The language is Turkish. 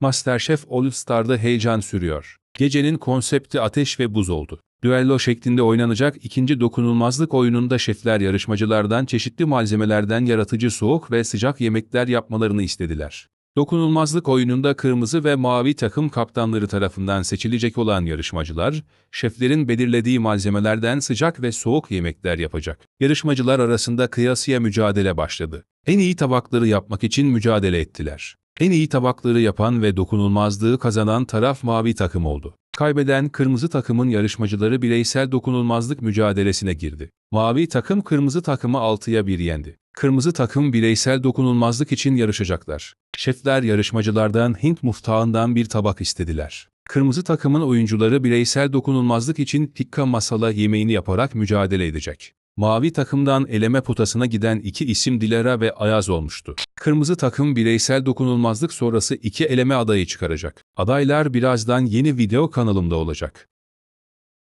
Masterchef All Star'da heyecan sürüyor. Gecenin konsepti ateş ve buz oldu. Düello şeklinde oynanacak ikinci dokunulmazlık oyununda şefler yarışmacılardan çeşitli malzemelerden yaratıcı soğuk ve sıcak yemekler yapmalarını istediler. Dokunulmazlık oyununda kırmızı ve mavi takım kaptanları tarafından seçilecek olan yarışmacılar, şeflerin belirlediği malzemelerden sıcak ve soğuk yemekler yapacak. Yarışmacılar arasında kıyasıya mücadele başladı. En iyi tabakları yapmak için mücadele ettiler. En iyi tabakları yapan ve dokunulmazlığı kazanan taraf mavi takım oldu. Kaybeden kırmızı takımın yarışmacıları bireysel dokunulmazlık mücadelesine girdi. Mavi takım kırmızı takımı 6'ya 1 yendi. Kırmızı takım bireysel dokunulmazlık için yarışacaklar. Şefler yarışmacılardan Hint muftağından bir tabak istediler. Kırmızı takımın oyuncuları bireysel dokunulmazlık için tikka masala yemeğini yaparak mücadele edecek. Mavi takımdan eleme potasına giden iki isim Dilara ve Ayaz olmuştu. Kırmızı takım bireysel dokunulmazlık sonrası iki eleme adayı çıkaracak. Adaylar birazdan yeni video kanalımda olacak.